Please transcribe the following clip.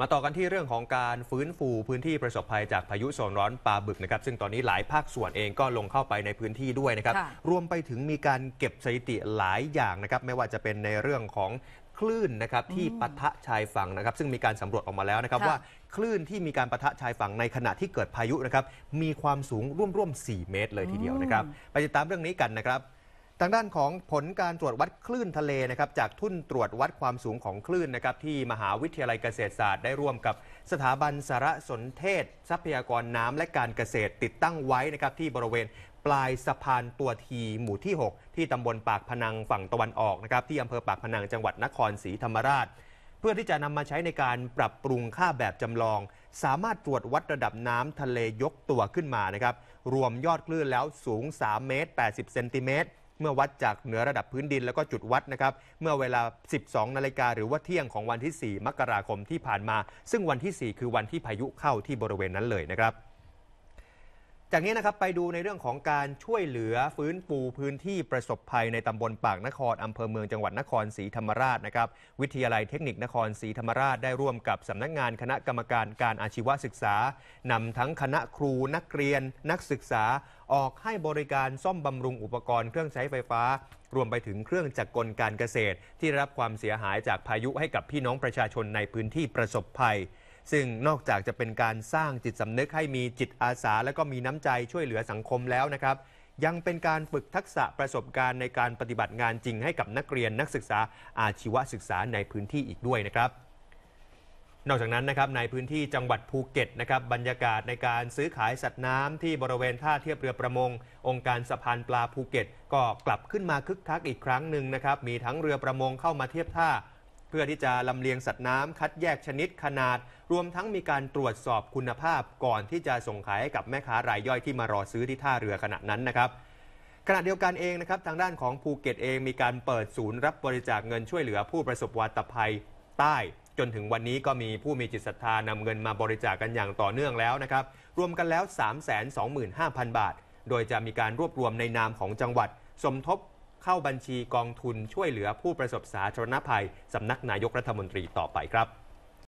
มาต่อกันที่เรื่องของการฟื้นฟูพื้นที่ประสบภัยจากพายุโซนร้อนปลาบึกนะครับ ซึ่งตอนนี้หลายภาคส่วนเองก็ลงเข้าไปในพื้นที่ด้วยนะครับ รวมไปถึงมีการเก็บสถิติหลายอย่างนะครับ ไม่ว่าจะเป็นในเรื่องของคลื่นนะครับ ที่ปะทะชายฝั่งนะครับ ซึ่งมีการสำรวจออกมาแล้วนะครับว่าคลื่นที่มีการปะทะชายฝั่งในขณะที่เกิดพายุนะครับ มีความสูงร่วมๆ4เมตร เลยทีเดียวนะครับ ไปติดตามเรื่องนี้กันนะครับทางด้านของผลการตรวจวัดคลื่นทะเลนะครับจากทุ่นตรวจวัดความสูงของคลื่นนะครับที่มหาวิทยาลัยเกษตรศาสตร์ได้ร่วมกับสถาบันสารสนเทศ ทรัพยากรน้ำ และการเกษตรติดตั้งไว้นะครับที่บริเวณปลายสะพานตัวที หมู่ที่ 6 ที่ตำบลปากพนังฝั่งตะวันออกนะครับ ที่อำเภอปากพนังจังหวัดนครศรีธรรมราช เพื่อที่จะนำมาใช้ในการปรับปรุงค่าแบบจำลอง สามารถตรวจวัดระดับน้ำทะเลยกตัวขึ้นมานะครับรวมยอดคลื่นแล้วสูง3เมตร80เซนติเมตรเมื่อวัดจากเหนือระดับพื้นดินแล้วก็จุดวัดนะครับ เมื่อเวลา 12 นาฬิกาหรือว่าเที่ยงของวันที่ 4 มกราคมที่ผ่านมา ซึ่งวันที่ 4 คือวันที่พายุเข้าที่บริเวณนั้นเลยนะครับจากนี้นะครับไปดูในเรื่องของการช่วยเหลือฟื้นฟูพื้นที่ประสบภัย ในตำบลปากนครอำเภอเมืองจังหวัดนครศรีธรรมราชนะครับ วิทยาลัยเทคนิคนครศรีธรรมราชได้ร่วมกับสำนักงานคณะกรรมการการอาชีวศึกษานำทั้งคณะครูนักเรียน นักศึกษาออกให้บริการซ่อมบำรุงอุปกรณ์เครื่องใช้ไฟฟ้า รวมไปถึงเครื่องจักรกลการเกษตร ที่รับความเสียหายจากพายุให้กับพี่น้องประชาชนในพื้นที่ประสบภัยซึ่ง นอกจากจะเป็นการสร้างจิตสำนึกให้มีจิตอาสา และก็มีน้ำใจช่วยเหลือสังคมแล้วนะครับ ยังเป็นการฝึกทักษะประสบการณ์ในการปฏิบัติงานจริงให้กับนักเรียนนักศึกษาอาชีวศึกษาในพื้นที่อีกด้วยนะครับ นอกจากนั้นนะครับในพื้นที่จังหวัดภูเก็ตนะครับบรรยากาศในการซื้อขายสัตว์น้ำที่บริเวณท่าเทียบเรือประมง องค์การสะพานปลาภูเก็ต ก็กลับขึ้นมาคึกคัก อีกครั้งหนึ่งนะครับมีทั้งเรือประมงเข้ามาเทียบท่าเพื่อที่จะลำเลียงสัตว์น้ำคัดแยกชนิดขนาด รวมทั้งมีการตรวจสอบคุณภาพก่อนที่จะส่งขายให้กับแม่ค้ารายย่อยที่มารอซื้อที่ท่าเรือขณะนั้นนะครับขณะเดียวกันเองนะครับทางด้านของภูเก็ต เองมีการเปิดศูนย์รับบริจาคเงินช่วยเหลือผู้ประสบวาตภัยใต้ จนถึงวันนี้ก็มีผู้มีจิตศรัทธานำเงินมาบริจาคกันอย่างต่อเนื่องแล้วนะครับรวมกันแล้ว325,000 บาท โดยจะมีการรวบรวมในนามของจังหวัด สมทบเข้าบัญชีกองทุนช่วยเหลือผู้ประสบสาธารณภัย สำนักนายกรัฐมนตรีต่อไปครับ